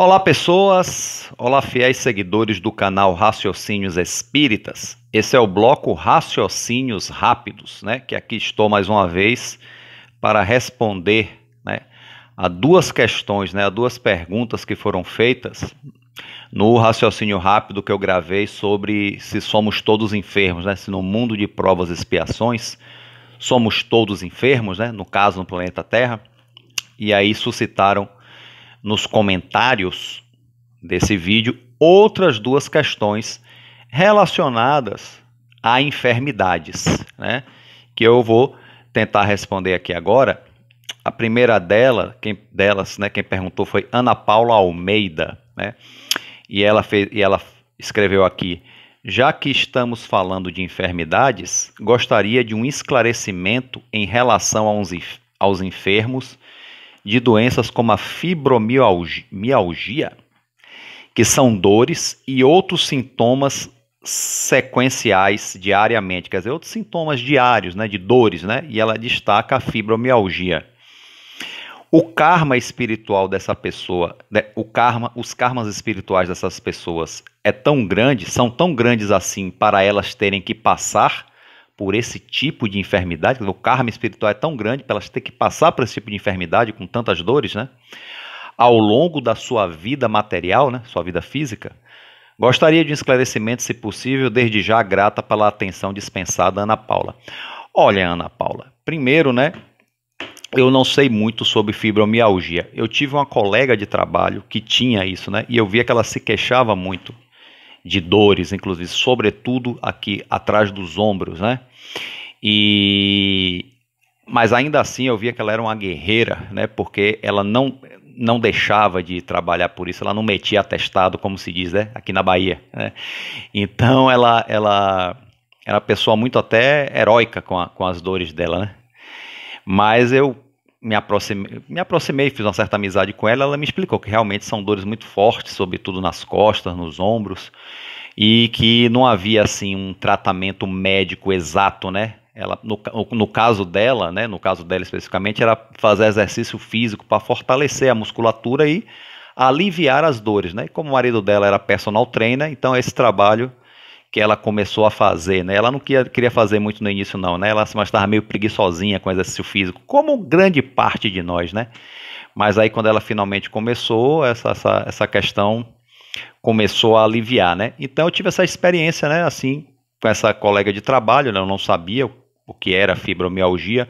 Olá, pessoas! Olá, fiéis seguidores do canal Raciocínios Espíritas. Esse é o bloco Raciocínios Rápidos, né? Que aqui estou mais uma vez para responder né, a duas questões, né, a duas perguntas que foram feitas no raciocínio rápido que eu gravei sobre se somos todos enfermos, né? Se no mundo de provas e expiações somos todos enfermos, né? No caso, no planeta Terra. E aí suscitaram nos comentários desse vídeo outras duas questões relacionadas a enfermidades, né? Que eu vou tentar responder aqui agora. A primeira dela, quem, delas, né, quem perguntou foi Ana Paula Almeida, né? E ela, fez, e ela escreveu aqui: já que estamos falando de enfermidades, gostaria de um esclarecimento em relação aos, aos enfermos de doenças como a fibromialgia, que são dores e outros sintomas sequenciais diariamente, quer dizer, outros sintomas diários, né, de dores, né? E ela destaca a fibromialgia. O karma espiritual dessa pessoa, né, o karma, os karmas espirituais dessas pessoas é tão grande, são tão grandes assim para elas terem que passar por esse tipo de enfermidade, o karma espiritual é tão grande para elas ter que passar por esse tipo de enfermidade com tantas dores, né? Ao longo da sua vida material, né? Sua vida física. Gostaria de um esclarecimento, se possível, desde já grata pela atenção dispensada, Ana Paula. Olha, Ana Paula, primeiro, né? Eu não sei muito sobre fibromialgia. Eu tive uma colega de trabalho que tinha isso, né? E eu via que ela se queixava muito de dores, inclusive, sobretudo aqui atrás dos ombros, né? E mas ainda assim eu via que ela era uma guerreira, né? Porque ela não não deixava de trabalhar por isso, ela não metia atestado, como se diz, né? Aqui na Bahia, né? Então ela ela era uma pessoa muito até heróica com, a, com as dores dela, né? Mas eu me aproximei, me aproximei, fiz uma certa amizade com ela, ela me explicou que realmente são dores muito fortes, sobretudo nas costas, nos ombros, e que não havia assim um tratamento médico exato, né? Ela, no, no caso dela, né, no caso dela especificamente, era fazer exercício físico para fortalecer a musculatura e aliviar as dores, né? como o marido dela era personal trainer, então esse trabalho que ela começou a fazer, né? Ela não queria, queria fazer muito no início, não, né? Ela estava meio preguiçosinha com exercício físico, como grande parte de nós, né? Mas aí quando ela finalmente começou, essa, essa, essa questão começou a aliviar, né? Então eu tive essa experiência, né? Assim, com essa colega de trabalho, né? eu não sabia o que era fibromialgia.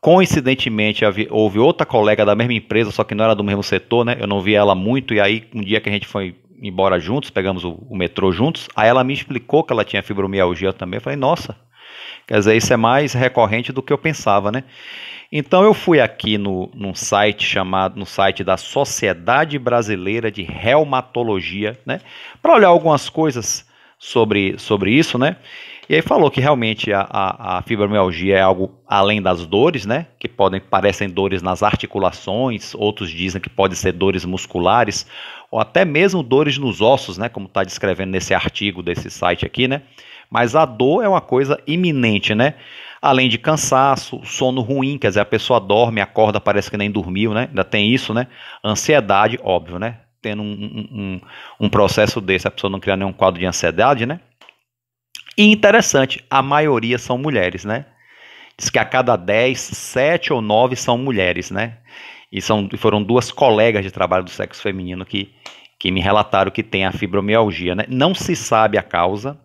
Coincidentemente, houve outra colega da mesma empresa, só que não era do mesmo setor, né? Eu não via ela muito, e aí um dia que a gente foi embora juntos, pegamos o, o, metrô juntos. Aí ela me explicou que ela tinha fibromialgia também. Eu falei, nossa, quer dizer, isso é mais recorrente do que eu pensava, né? Então eu fui aqui no, num site chamado, no site da Sociedade Brasileira de Reumatologia, né? Para olhar algumas coisas sobre, sobre isso, né? E aí falou que realmente a, a, a, fibromialgia é algo além das dores, né? Que podem parecem dores nas articulações, outros dizem que pode ser dores musculares, ou até mesmo dores nos ossos, né? Como está descrevendo nesse artigo desse site aqui, né? Mas a dor é uma coisa iminente, né? Além de cansaço, sono ruim, quer dizer, a pessoa dorme, acorda, parece que nem dormiu, né? Ainda tem isso, né? Ansiedade, óbvio, né? Tendo um, um, um processo desse, a pessoa não cria nenhum quadro de ansiedade, né? E interessante, a maioria são mulheres, né? Diz que a cada 10, 7 ou 9 são mulheres, né? E são, foram duas colegas de trabalho do sexo feminino que, que me relataram que tem a fibromialgia, né? Não se sabe a causa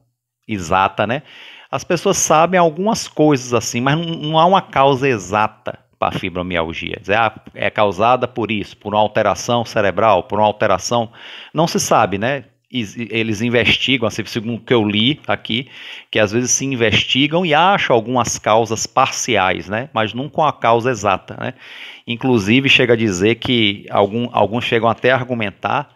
exata, né? As pessoas sabem algumas coisas assim, mas não, não há uma causa exata para a fibromialgia. Dizer, ah, é causada por isso, por uma alteração cerebral, por uma alteração. Não se sabe, né? eles investigam, assim, segundo o que eu li aqui, que às vezes se investigam e acham algumas causas parciais, né? Mas nunca a causa exata, né? Inclusive chega a dizer que algum, alguns chegam até a argumentar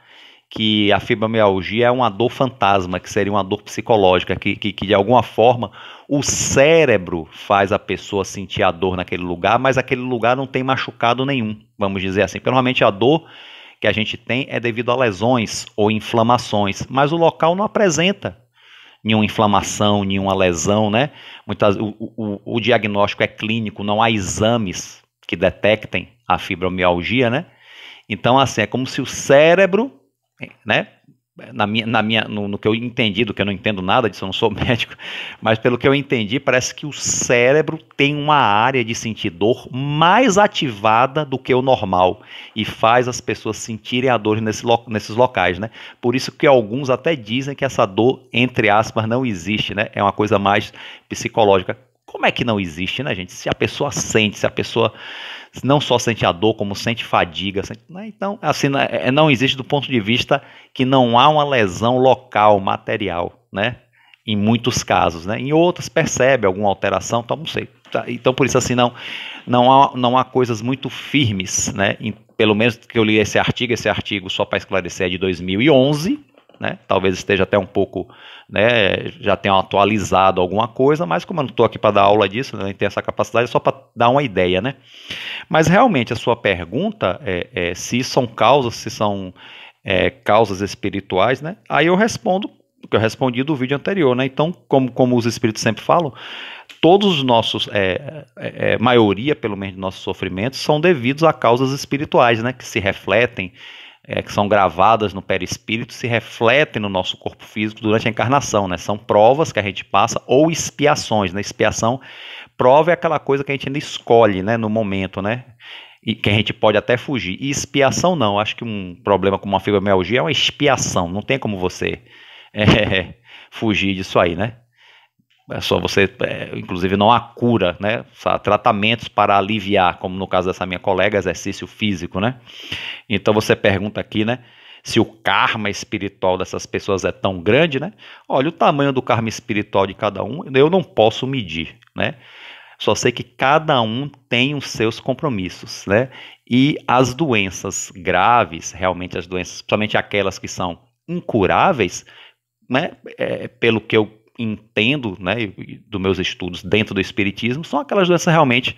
que a fibromialgia é uma dor fantasma, que seria uma dor psicológica, que, que, que, de alguma forma o cérebro faz a pessoa sentir a dor naquele lugar, mas aquele lugar não tem machucado nenhum, vamos dizer assim. normalmente a dor que a gente tem é devido a lesões ou inflamações, mas o local não apresenta nenhuma inflamação, nenhuma lesão, né? Muitas, o, o, o diagnóstico é clínico, não há exames que detectem a fibromialgia, né? Então, assim, é como se o cérebro, né, é, na minha, na minha, no, no, que eu entendi, do que eu não entendo nada disso, eu não sou médico, mas pelo que eu entendi, parece que o cérebro tem uma área de sentir dor mais ativada do que o normal e faz as pessoas sentirem a dor nesse lo, nesses locais, né? Por isso que alguns até dizem que essa dor, entre aspas, não existe, né? É uma coisa mais psicológica. Como é que não existe, né, gente? Se a pessoa sente, se a pessoa não só sente a dor, como sente fadiga. Sente, né? Então, assim, né, é, não existe do ponto de vista que não há uma lesão local, material, né? Em muitos casos, né? Em outros percebe alguma alteração, então não sei. Tá, então, por isso, assim, não, não, há, não há coisas muito firmes, né? Em, pelo menos que eu li esse artigo, esse artigo, só para esclarecer, é de 2011, né? Talvez esteja até um pouco, né? Já tenha atualizado alguma coisa, mas como eu não estou aqui para dar aula disso, né, nem tenho essa capacidade, é só para dar uma ideia, né? Mas realmente a sua pergunta é, é se são causas, se são é, causas espirituais, né? Aí eu respondo o que eu respondi do vídeo anterior, né? Então, como, como os espíritos sempre falam, todos os nossos, é, é, é maioria pelo menos dos nossos sofrimentos, são devidos a causas espirituais, né? Que se refletem é, que são gravadas no perispírito se refletem no nosso corpo físico durante a encarnação, né? São provas que a gente passa ou expiações, né? Expiação, prova é aquela coisa que a gente ainda escolhe, né? No momento, né? E que a gente pode até fugir. E expiação não, acho que um problema como uma fibromialgia é uma expiação, não tem como você é, fugir disso aí, né? É só você, é, inclusive, não há cura, né? Há tratamentos para aliviar, como no caso dessa minha colega, exercício físico, né? Então você pergunta aqui, né? Se o karma espiritual dessas pessoas é tão grande, né? Olha, o tamanho do karma espiritual de cada um, eu não posso medir, né? Só sei que cada um tem os seus compromissos, né? E as doenças graves, realmente as doenças, principalmente aquelas que são incuráveis, né? É, pelo que eu entendo, né, dos meus estudos dentro do espiritismo, são aquelas doenças realmente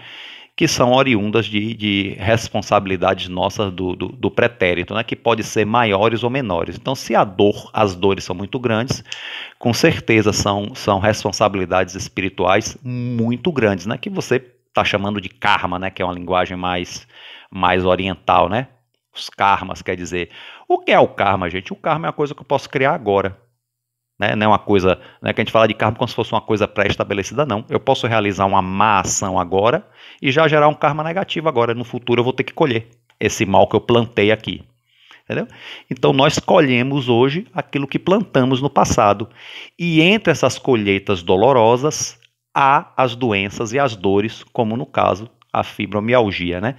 que são oriundas de, de responsabilidades nossas do, do, do, pretérito, né, que pode ser maiores ou menores. Então, se a dor, as dores são muito grandes, com certeza são, são responsabilidades espirituais muito grandes, né, que você está chamando de karma, né, que é uma linguagem mais, mais oriental, né? Os karmas, quer dizer. O que é o karma, gente? O karma é uma coisa que eu posso criar agora. Né? Não é uma coisa né, que a gente fala de karma como se fosse uma coisa pré-estabelecida, não. Eu posso realizar uma má ação agora e já gerar um karma negativo agora. No futuro eu vou ter que colher esse mal que eu plantei aqui. Entendeu? Então nós colhemos hoje aquilo que plantamos no passado. E entre essas colheitas dolorosas há as doenças e as dores, como no caso a fibromialgia, né?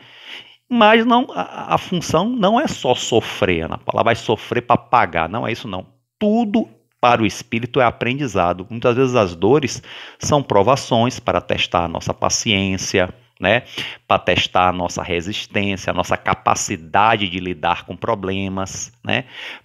Mas não a, a função não é só sofrer, Ana Paula, vai sofrer para pagar, não é isso não. Tudo para o espírito é aprendizado. Muitas vezes as dores são provações para testar a nossa paciência, né? Para testar a nossa resistência, a nossa capacidade de lidar com problemas, né?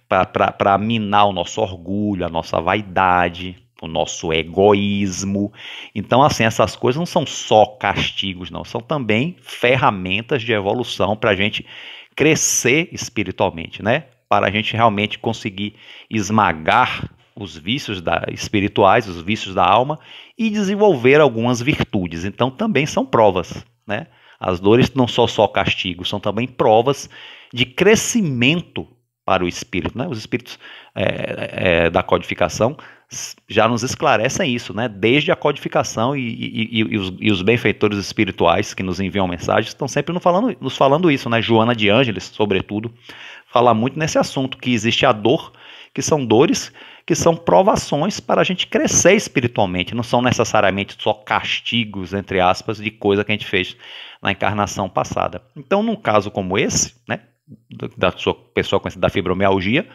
Para minar o nosso orgulho, a nossa vaidade, o nosso egoísmo. Então, assim, essas coisas não são só castigos, não, são também ferramentas de evolução para a gente crescer espiritualmente, né? Para a gente realmente conseguir esmagar os vícios da, espirituais, os vícios da alma, e desenvolver algumas virtudes. Então também são provas. Né? As dores não são só castigos, são também provas de crescimento para o espírito. Né? Os espíritos é, é, da codificação já nos esclarecem isso, né? desde a codificação e, e, e, os, e, os, benfeitores espirituais que nos enviam mensagens estão sempre nos falando, nos falando isso. Né? Joana de Ângeles, sobretudo, fala muito nesse assunto, que existe a dor, que são dores que são provações para a gente crescer espiritualmente, não são necessariamente só castigos, entre aspas, de coisa que a gente fez na encarnação passada. Então, num caso como esse, né, da sua pessoa com da fibromialgia,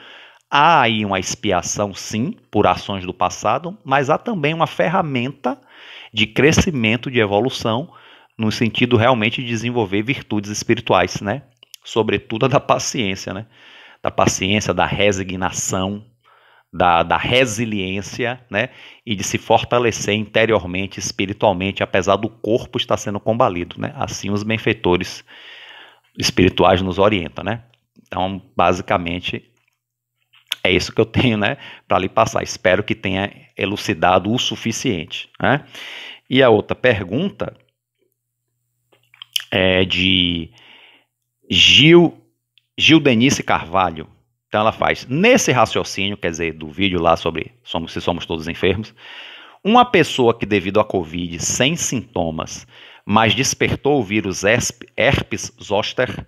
há aí uma expiação, sim, por ações do passado, mas há também uma ferramenta de crescimento, de evolução, no sentido realmente de desenvolver virtudes espirituais, né? Sobretudo a da paciência, né? Da paciência, da resignação, da, da resiliência, né? E de se fortalecer interiormente, espiritualmente, apesar do corpo estar sendo combalido, né? Assim os benfeitores espirituais nos orientam, né? Então, basicamente, é isso que eu tenho, né, para lhe passar. Espero que tenha elucidado o suficiente, né? E a outra pergunta é de Gil Gil Denise Carvalho. Então ela faz, nesse raciocínio, quer dizer, do vídeo lá sobre somos, se somos todos enfermos, uma pessoa que devido à Covid, sem sintomas, mas despertou o vírus herpes zoster,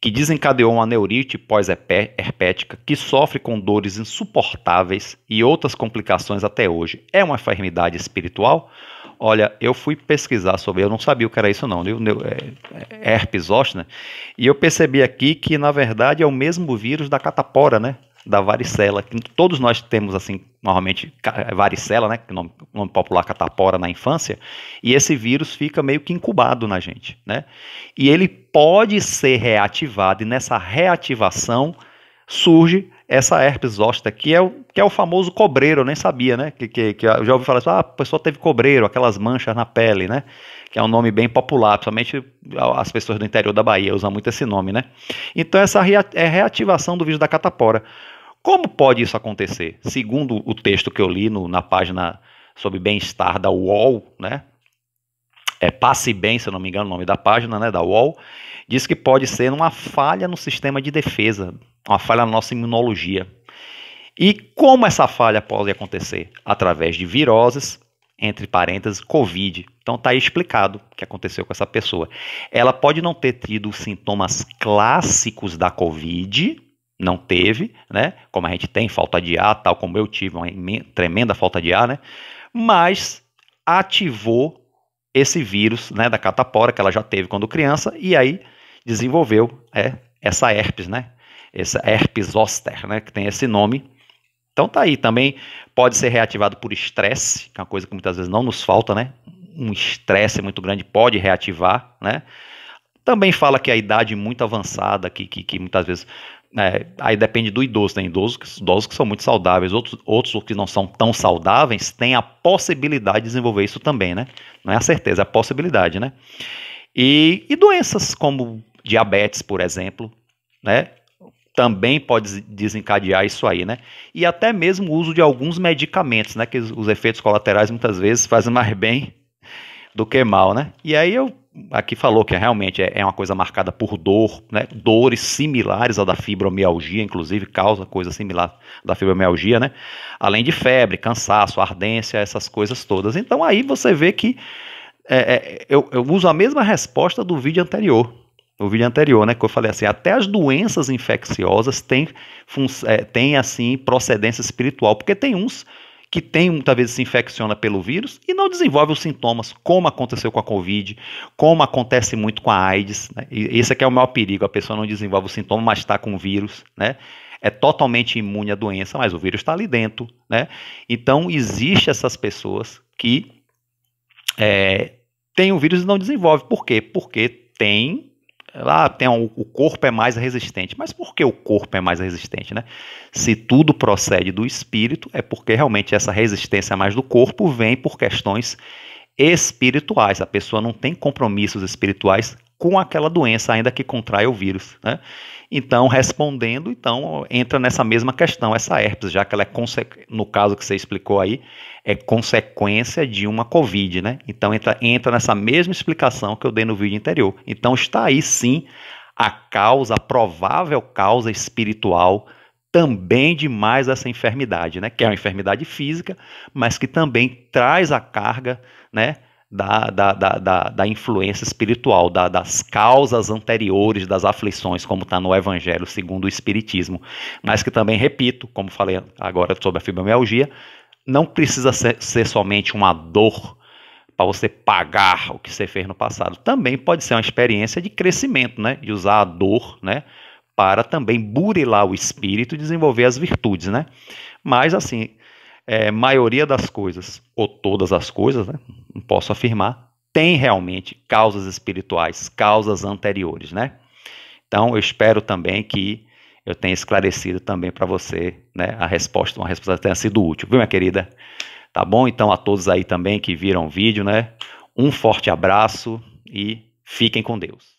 que desencadeou uma neurite pós-herpética, que sofre com dores insuportáveis e outras complicações até hoje, é uma enfermidade espiritual? Olha, eu fui pesquisar sobre, eu não sabia o que era isso não, é, é herpes zoster, né? e eu percebi aqui que na verdade é o mesmo vírus da catapora, né? Da varicela, que todos nós temos assim, normalmente é, varicela, né? Nome, nome popular catapora na infância, e esse vírus fica meio que incubado na gente, né? E ele pode ser reativado, e nessa reativação surge essa herpes zoster, que é o, que é o famoso cobreiro, eu nem sabia, né? Que, que, que já ouvi falar assim, ah, a pessoa teve cobreiro, aquelas manchas na pele, né? Que é um nome bem popular, principalmente as pessoas do interior da Bahia usam muito esse nome, né? Então essa é reativação do vírus da catapora. Como pode isso acontecer? Segundo o texto que eu li no, na página sobre bem-estar da UOL, né? É Passe Bem, se eu não me engano, o nome da página, né, da UOL, diz que pode ser uma falha no sistema de defesa uma falha na nossa imunologia. E como essa falha pode acontecer? Através de viroses, entre parênteses, Covid. Então está explicado o que aconteceu com essa pessoa. Ela pode não ter tido sintomas clássicos da Covid, não teve, né? Como a gente tem falta de ar, tal como eu tive uma tremenda falta de ar, né? Mas ativou esse vírus, né, da catapora que ela já teve quando criança e aí desenvolveu é, essa herpes, né? essa herpes zoster, né, que tem esse nome. Então tá aí, também pode ser reativado por estresse, que é uma coisa que muitas vezes não nos falta, né? Um estresse muito grande pode reativar, né? Também fala que a idade muito avançada, que, que, que muitas vezes é, aí depende do idoso, tem né? idosos, idosos que são muito saudáveis, outros, outros que não são tão saudáveis têm a possibilidade de desenvolver isso também, né? Não é a certeza, é a possibilidade, né? E, e doenças como diabetes, por exemplo, né? também pode desencadear isso aí, né? E até mesmo o uso de alguns medicamentos, né? Que os efeitos colaterais muitas vezes fazem mais bem do que mal, né? E aí eu aqui falou que é realmente é, é, uma coisa marcada por dor, né? Dores similares à da fibromialgia, inclusive causa coisa similar da fibromialgia, né? Além de febre, cansaço, ardência, essas coisas todas. Então aí você vê que é, é, eu, eu uso a mesma resposta do vídeo anterior no vídeo anterior, né, que eu falei assim, até as doenças infecciosas têm, é, têm assim procedência espiritual, porque tem uns que tem muitas vezes se infecciona pelo vírus e não desenvolve os sintomas, como aconteceu com a Covid, como acontece muito com a AIDS. Né? E esse aqui é o maior perigo, a pessoa não desenvolve o sintoma, mas está com o vírus, né? É totalmente imune à doença, mas o vírus está ali dentro, né? Então, existe essas pessoas que é, têm o vírus e não desenvolve. Por quê? Porque tem lá tem um, o corpo é mais resistente. Mas por que o corpo é mais resistente, né? Se tudo procede do espírito, é porque realmente essa resistência mais do corpo vem por questões espirituais. A pessoa não tem compromissos espirituais com aquela doença, ainda que contraia o vírus. Né? Então, respondendo, então entra nessa mesma questão, essa herpes, já que ela é, no caso que você explicou aí, é consequência de uma Covid, né? Então, entra, entra nessa mesma explicação que eu dei no vídeo anterior. Então, está aí sim a causa, a provável causa espiritual também de mais essa enfermidade, né? Que é uma enfermidade física, mas que também traz a carga, né? da, da, da, da, influência espiritual, das causas anteriores das aflições, como está no Evangelho segundo o Espiritismo. Mas que também, repito, como falei agora sobre a fibromialgia, não precisa ser, ser somente uma dor para você pagar o que você fez no passado. Também pode ser uma experiência de crescimento, né? De usar a dor, né? Para também burilar o espírito e desenvolver as virtudes, né? Mas, assim, é, maioria das coisas, ou todas as coisas, né? não posso afirmar, tem realmente causas espirituais, causas anteriores, né? Então, eu espero também que eu tenha esclarecido também para você, né, a resposta, uma resposta que tenha sido útil, viu, minha querida? Tá bom? Então, a todos aí também que viram o vídeo, né? Um forte abraço e fiquem com Deus.